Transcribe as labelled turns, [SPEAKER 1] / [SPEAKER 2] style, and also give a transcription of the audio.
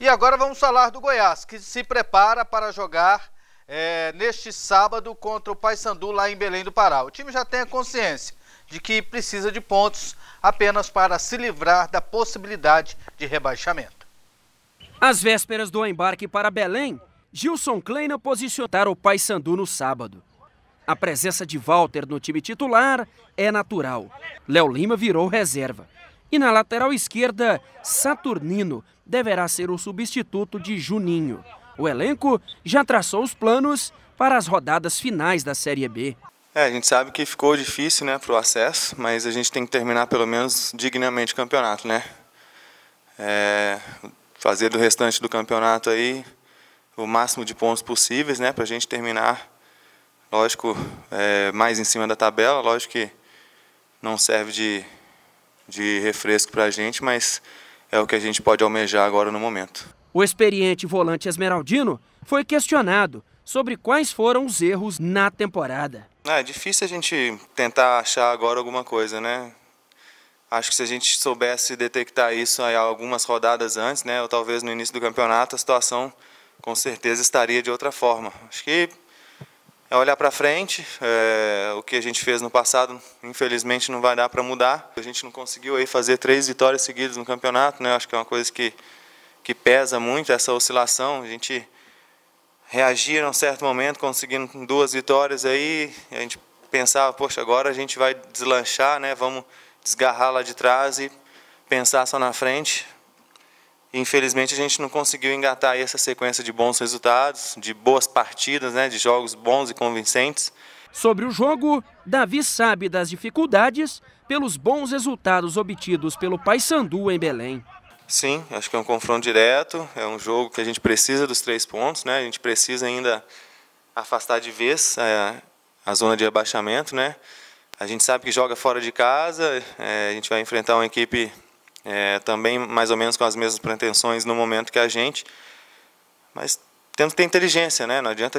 [SPEAKER 1] E agora vamos falar do Goiás, que se prepara para jogar é, neste sábado contra o Paysandu lá em Belém do Pará. O time já tem a consciência de que precisa de pontos apenas para se livrar da possibilidade de rebaixamento.
[SPEAKER 2] Às vésperas do embarque para Belém, Gilson Kleina posicionar o Paysandu no sábado. A presença de Walter no time titular é natural. Léo Lima virou reserva. E na lateral esquerda, Saturnino deverá ser o substituto de Juninho. O elenco já traçou os planos para as rodadas finais da Série B.
[SPEAKER 1] É, a gente sabe que ficou difícil né, para o acesso, mas a gente tem que terminar pelo menos dignamente o campeonato, né? É, fazer do restante do campeonato aí o máximo de pontos possíveis, né? Para a gente terminar, lógico, é, mais em cima da tabela, lógico que não serve de de refresco para a gente, mas é o que a gente pode almejar agora no momento.
[SPEAKER 2] O experiente volante esmeraldino foi questionado sobre quais foram os erros na temporada.
[SPEAKER 1] Ah, é difícil a gente tentar achar agora alguma coisa, né? Acho que se a gente soubesse detectar isso aí algumas rodadas antes, né, ou talvez no início do campeonato, a situação com certeza estaria de outra forma. Acho que é olhar para frente. É, o que a gente fez no passado, infelizmente, não vai dar para mudar. A gente não conseguiu aí fazer três vitórias seguidas no campeonato, né? Acho que é uma coisa que que pesa muito essa oscilação. A gente reagia um certo momento, conseguindo duas vitórias aí, a gente pensava, poxa, agora a gente vai deslanchar, né? Vamos desgarrar lá de trás e pensar só na frente. Infelizmente, a gente não conseguiu engatar essa sequência de bons resultados, de boas partidas, né, de jogos bons e convincentes.
[SPEAKER 2] Sobre o jogo, Davi sabe das dificuldades pelos bons resultados obtidos pelo Paysandu em Belém.
[SPEAKER 1] Sim, acho que é um confronto direto, é um jogo que a gente precisa dos três pontos, né? A gente precisa ainda afastar de vez a, é, a zona de rebaixamento, né? A gente sabe que joga fora de casa, é, a gente vai enfrentar uma equipe é, também mais ou menos com as mesmas pretensões no momento que a gente, mas temos que ter inteligência, né? Não adianta a gente